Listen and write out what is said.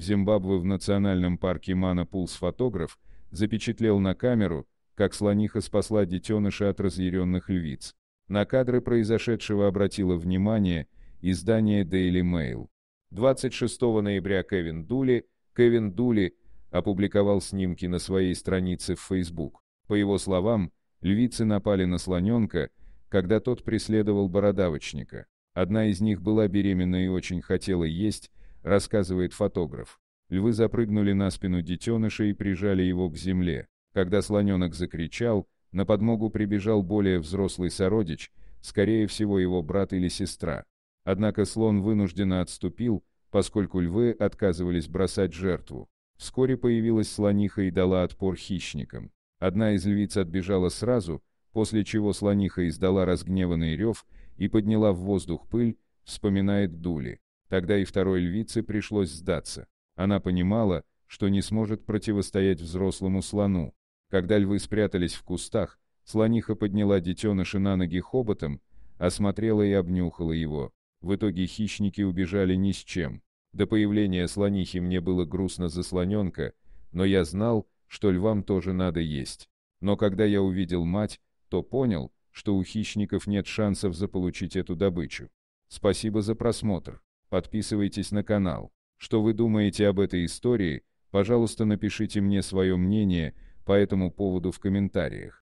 В Зимбабве в национальном парке Манапул Пулс фотограф запечатлел на камеру, как слониха спасла детеныша от разъяренных львиц. На кадры произошедшего обратило внимание издание Daily Mail. 26 ноября Кевин Дули, Кевин Дули опубликовал снимки на своей странице в Facebook. По его словам, львицы напали на слоненка, когда тот преследовал бородавочника. Одна из них была беременна и очень хотела есть, рассказывает фотограф. Львы запрыгнули на спину детеныша и прижали его к земле. Когда слоненок закричал, на подмогу прибежал более взрослый сородич, скорее всего его брат или сестра. Однако слон вынужденно отступил, поскольку львы отказывались бросать жертву. Вскоре появилась слониха и дала отпор хищникам. Одна из львиц отбежала сразу, после чего слониха издала разгневанный рев и подняла в воздух пыль, вспоминает Дули. Тогда и второй львице пришлось сдаться. Она понимала, что не сможет противостоять взрослому слону. Когда львы спрятались в кустах, слониха подняла детеныша на ноги хоботом, осмотрела и обнюхала его. В итоге хищники убежали ни с чем. До появления слонихи мне было грустно за слоненка, но я знал, что львам тоже надо есть. Но когда я увидел мать, то понял, что у хищников нет шансов заполучить эту добычу. Спасибо за просмотр. Подписывайтесь на канал. Что вы думаете об этой истории? Пожалуйста, напишите мне свое мнение по этому поводу в комментариях.